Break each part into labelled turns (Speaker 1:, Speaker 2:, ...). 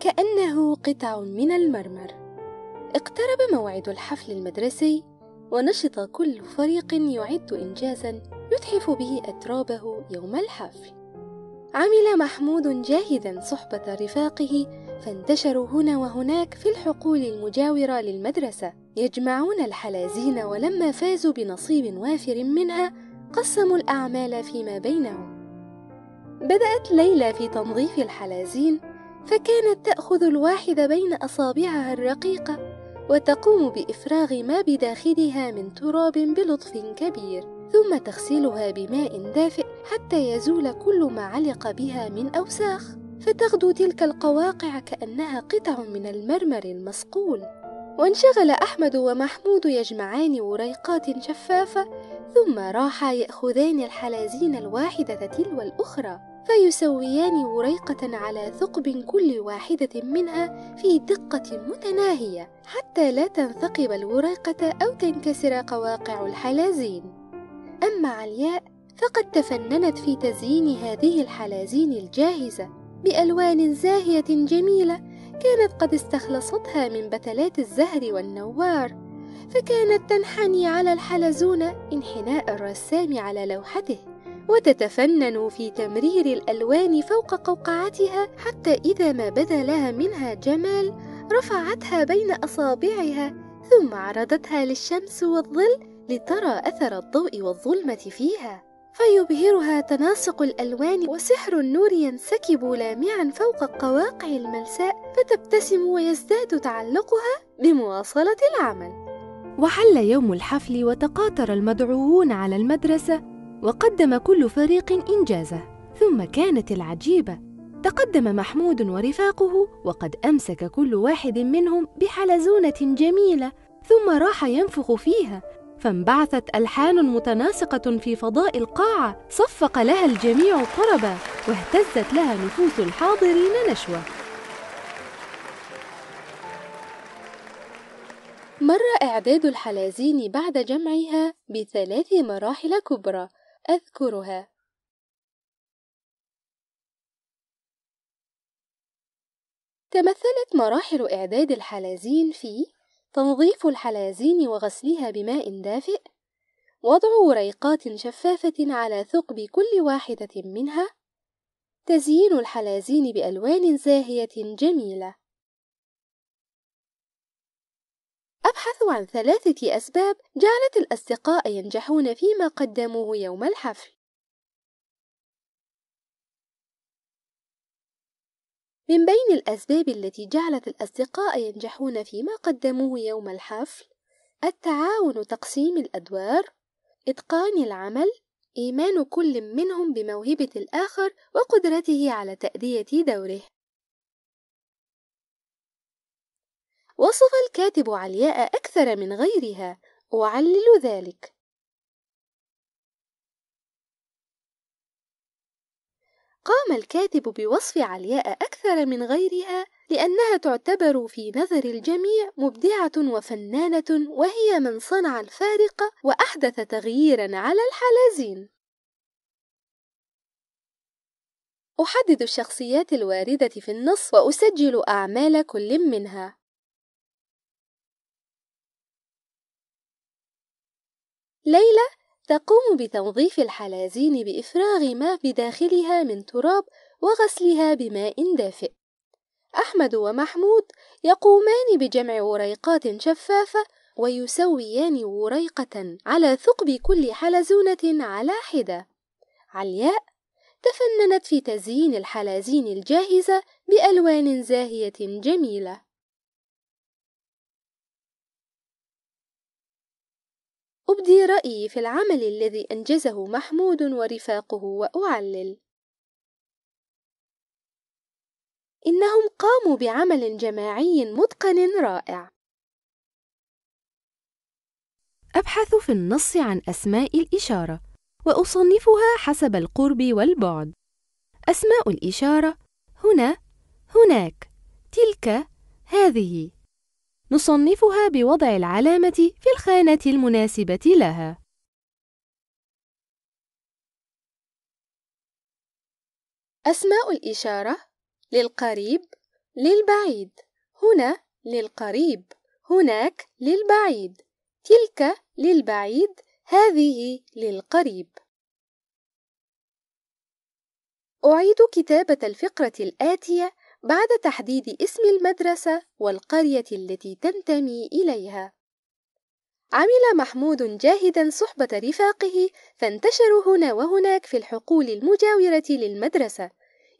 Speaker 1: كأنه قطع من المرمر اقترب موعد الحفل المدرسي ونشط كل فريق يعد إنجازا يتحف به أترابه يوم الحفل عمل محمود جاهدا صحبة رفاقه فانتشروا هنا وهناك في الحقول المجاورة للمدرسة يجمعون الحلازين ولما فازوا بنصيب وافر منها قسموا الأعمال فيما بينهم بدأت ليلى في تنظيف الحلازين فكانت تأخذ الواحد بين أصابعها الرقيقة وتقوم بإفراغ ما بداخلها من تراب بلطف كبير ثم تغسلها بماء دافئ حتى يزول كل ما علق بها من أوساخ فتغدو تلك القواقع كأنها قطع من المرمر المصقول وانشغل أحمد ومحمود يجمعان وريقات شفافة ثم راحا يأخذان الحلازين الواحدة تلو الأخرى فيسويان وريقة على ثقب كل واحدة منها في دقة متناهية حتى لا تنثقب الوريقة أو تنكسر قواقع الحلازين. أما علياء فقد تفننت في تزيين هذه الحلازين الجاهزة بألوان زاهية جميلة كانت قد استخلصتها من بتلات الزهر والنوار فكانت تنحني على الحلزون انحناء الرسام على لوحته وتتفنن في تمرير الألوان فوق قوقعتها حتى إذا ما بدا لها منها جمال رفعتها بين أصابعها ثم عرضتها للشمس والظل لترى أثر الضوء والظلمة فيها فيبهرها تناسق الألوان وسحر النور ينسكب لامعا فوق قواقع الملساء فتبتسم ويزداد تعلقها بمواصلة العمل وحل يوم الحفل وتقاطر المدعوون على المدرسة وقدم كل فريق إنجازه ثم كانت العجيبة تقدم محمود ورفاقه وقد أمسك كل واحد منهم بحلزونة جميلة ثم راح ينفخ فيها فانبعثت ألحان متناسقة في فضاء القاعة صفق لها الجميع طربا واهتزت لها نفوس الحاضرين نشوة مر إعداد الحلازين بعد جمعها بثلاث مراحل كبرى أذكرها تمثلت مراحل إعداد الحلازين في تنظيف الحلازين وغسلها بماء دافئ وضع وريقات شفافة على ثقب كل واحدة منها تزيين الحلازين بألوان زاهية جميلة أبحث عن ثلاثة أسباب جعلت الأصدقاء ينجحون فيما قدموه يوم الحفل من بين الأسباب التي جعلت الأصدقاء ينجحون فيما قدموه يوم الحفل التعاون وتقسيم الأدوار إتقان العمل إيمان كل منهم بموهبة الآخر وقدرته على تأدية دوره وصف الكاتب علياء أكثر من غيرها وعلل ذلك قام الكاتب بوصف علياء أكثر من غيرها لأنها تعتبر في نظر الجميع مبدعة وفنانة وهي من صنع الفارق وأحدث تغييرا على الحلزين أحدد الشخصيات الواردة في النص وأسجل أعمال كل منها ليلى تقوم بتنظيف الحلازين بإفراغ ما بداخلها من تراب وغسلها بماء دافئ أحمد ومحمود يقومان بجمع وريقات شفافة ويسويان وريقة على ثقب كل حلزونة على حدة علياء تفننت في تزيين الحلازين الجاهزة بألوان زاهية جميلة أبدي رأيي في العمل الذي أنجزه محمود ورفاقه وأعلل إنهم قاموا بعمل جماعي متقن رائع أبحث في النص عن أسماء الإشارة وأصنفها حسب القرب والبعد أسماء الإشارة هنا هناك تلك هذه نصنفها بوضع العلامة في الخانة المناسبة لها أسماء الإشارة للقريب للبعيد هنا للقريب هناك للبعيد تلك للبعيد هذه للقريب أعيد كتابة الفقرة الآتية بعد تحديد اسم المدرسة والقرية التي تنتمي إليها. عمل محمود جاهدا صحبة رفاقه فانتشروا هنا وهناك في الحقول المجاورة للمدرسة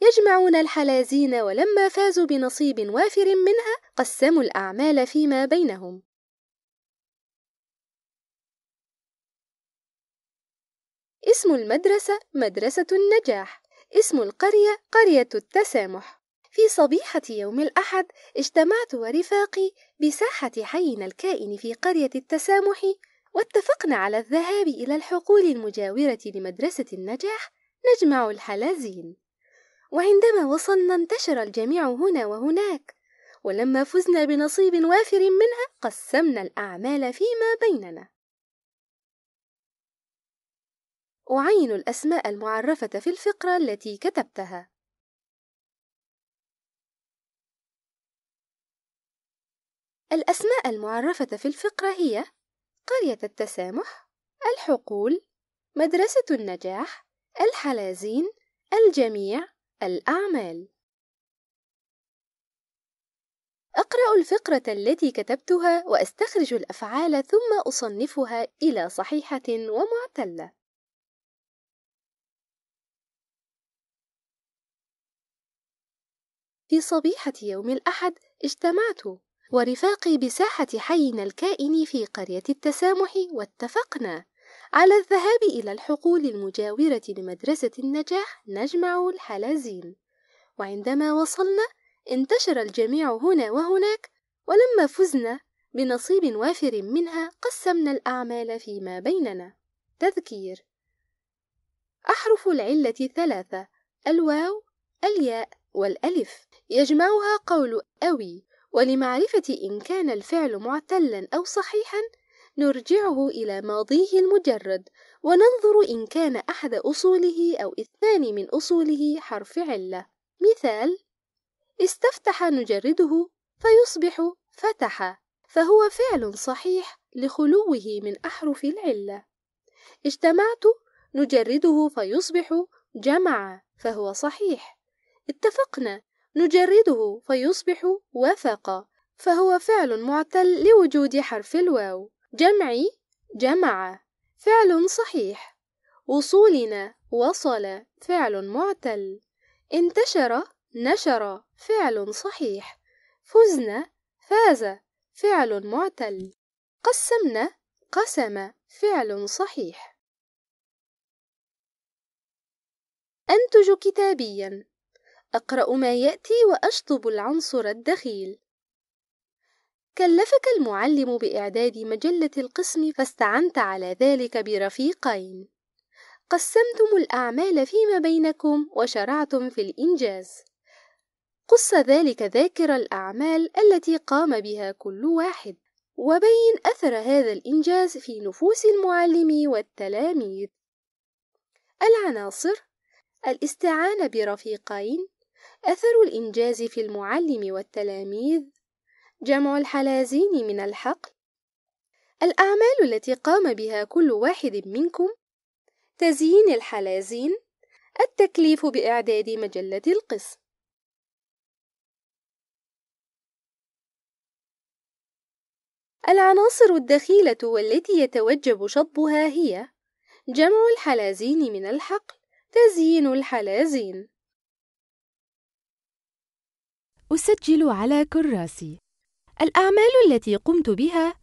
Speaker 1: يجمعون الحلازين ولما فازوا بنصيب وافر منها قسموا الأعمال فيما بينهم اسم المدرسة مدرسة النجاح اسم القرية قرية التسامح في صبيحة يوم الأحد اجتمعت ورفاقي بساحة حينا الكائن في قرية التسامح واتفقنا على الذهاب إلى الحقول المجاورة لمدرسة النجاح نجمع الحلازين وعندما وصلنا انتشر الجميع هنا وهناك ولما فزنا بنصيب وافر منها قسمنا الأعمال فيما بيننا أعين الأسماء المعرفة في الفقرة التي كتبتها الأسماء المعرفة في الفقرة هي قرية التسامح الحقول مدرسة النجاح الحلازين الجميع الأعمال أقرأ الفقرة التي كتبتها وأستخرج الأفعال ثم أصنفها إلى صحيحة ومعتلة في صبيحة يوم الأحد اجتمعت ورفاقي بساحة حينا الكائن في قرية التسامح واتفقنا على الذهاب إلى الحقول المجاورة لمدرسة النجاح نجمع الحلازين وعندما وصلنا انتشر الجميع هنا وهناك ولما فزنا بنصيب وافر منها قسمنا الأعمال فيما بيننا تذكير أحرف العلة ثلاثة الواو الياء والألف يجمعها قول أوي ولمعرفة إن كان الفعل معتلا أو صحيحا نرجعه إلى ماضيه المجرد وننظر إن كان أحد أصوله أو اثنان من أصوله حرف علة مثال استفتح نجرده فيصبح فتح فهو فعل صحيح لخلوه من أحرف العلة اجتمعت نجرده فيصبح جمع فهو صحيح اتفقنا نجرده فيصبح وثق فهو فعل معتل لوجود حرف الواو جمعي جمع فعل صحيح وصولنا وصل فعل معتل انتشر نشر فعل صحيح فزنا فاز فعل معتل قسمنا قسم فعل صحيح أنتج كتابيا أقرأ ما يأتي وأشطب العنصر الدخيل كلفك المعلم بإعداد مجلة القسم فاستعنت على ذلك برفيقين قسمتم الأعمال فيما بينكم وشرعتم في الإنجاز قص ذلك ذاكر الأعمال التي قام بها كل واحد وبين أثر هذا الإنجاز في نفوس المعلم والتلاميذ العناصر الاستعانة برفيقين أثر الإنجاز في المعلم والتلاميذ جمع الحلازين من الحقل الأعمال التي قام بها كل واحد منكم تزيين الحلازين التكليف بإعداد مجلة القسم العناصر الدخيلة والتي يتوجب شطبها هي جمع الحلازين من الحقل تزيين الحلازين أسجل على كراسي الأعمال التي قمت بها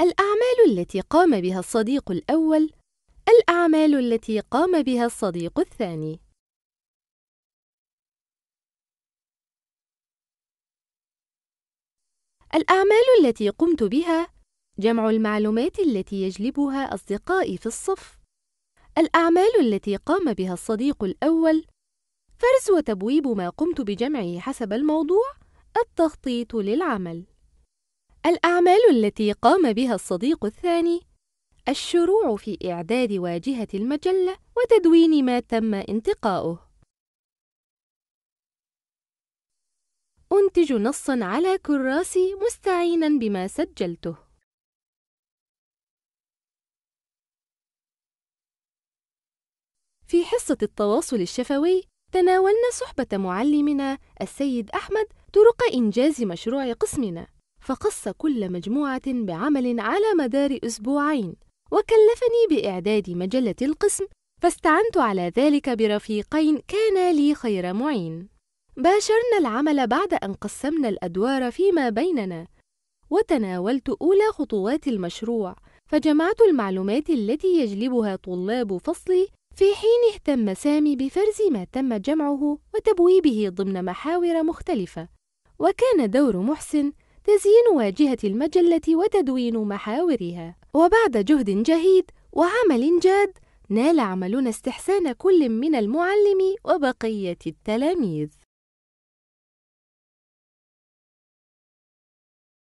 Speaker 1: الأعمال التي قام بها الصديق الأول الأعمال التي قام بها الصديق الثاني الأعمال التي قمت بها جمع المعلومات التي يجلبها أصدقائي في الصف الأعمال التي قام بها الصديق الأول فرز وتبويب ما قمت بجمعه حسب الموضوع التخطيط للعمل الأعمال التي قام بها الصديق الثاني الشروع في إعداد واجهة المجلة وتدوين ما تم انتقاؤه أنتج نصًا على كراسي مستعينًا بما سجلته في حصة التواصل الشفوي تناولنا صحبة معلمنا السيد أحمد طرق إنجاز مشروع قسمنا، فقص كل مجموعة بعمل على مدار أسبوعين، وكلفني بإعداد مجلة القسم، فاستعنت على ذلك برفيقين كانا لي خير معين. باشرنا العمل بعد أن قسمنا الأدوار فيما بيننا، وتناولت أولى خطوات المشروع، فجمعت المعلومات التي يجلبها طلاب فصلي في حين اهتم سامي بفرز ما تم جمعه وتبويبه ضمن محاور مختلفة وكان دور محسن تزيين واجهة المجلة وتدوين محاورها وبعد جهد جهيد وعمل جاد نال عملنا استحسان كل من المعلم وبقية التلاميذ